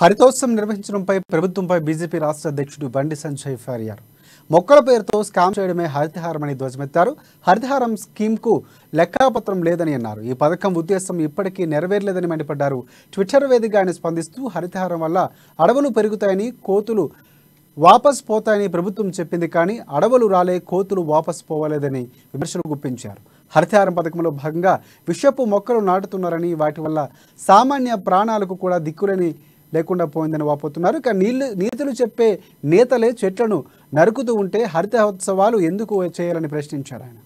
హరితోత్సవం నిర్వహించడంపై ప్రభుత్వంపై బీజేపీ రాష్ట్ర అధ్యక్షుడు బండి సంజయ్ ఫైర్యారు మొక్కల పేరుతో స్కామ్ చేయడమే హరితహారమని ధ్వజమెత్తారు హరితహారం స్కీమ్కు లెక్కాపత్రం లేదని అన్నారు ఈ పథకం ఉద్దేశం ఇప్పటికీ నెరవేరలేదని మండిపడ్డారు ట్విట్టర్ వేదిక ఆయన స్పందిస్తూ హరితహారం వల్ల అడవులు పెరుగుతాయని కోతులు వాపస్ పోతాయని ప్రభుత్వం చెప్పింది కానీ అడవులు రాలే కోతులు వాపస్ పోవలేదని విమర్శలు గుప్పించారు హరితహారం పథకంలో భాగంగా విషపు మొక్కలు నాటుతున్నారని వాటి వల్ల సామాన్య ప్రాణాలకు కూడా దిక్కులేని లేకుండా పోయిందని వాపోతున్నారు ఇక నీళ్ళు నీతులు చెప్పే నేతలే చెట్లను నరుకుతూ ఉంటే హరిత ఉత్సవాలు ఎందుకు చేయాలని ప్రశ్నించారు ఆయన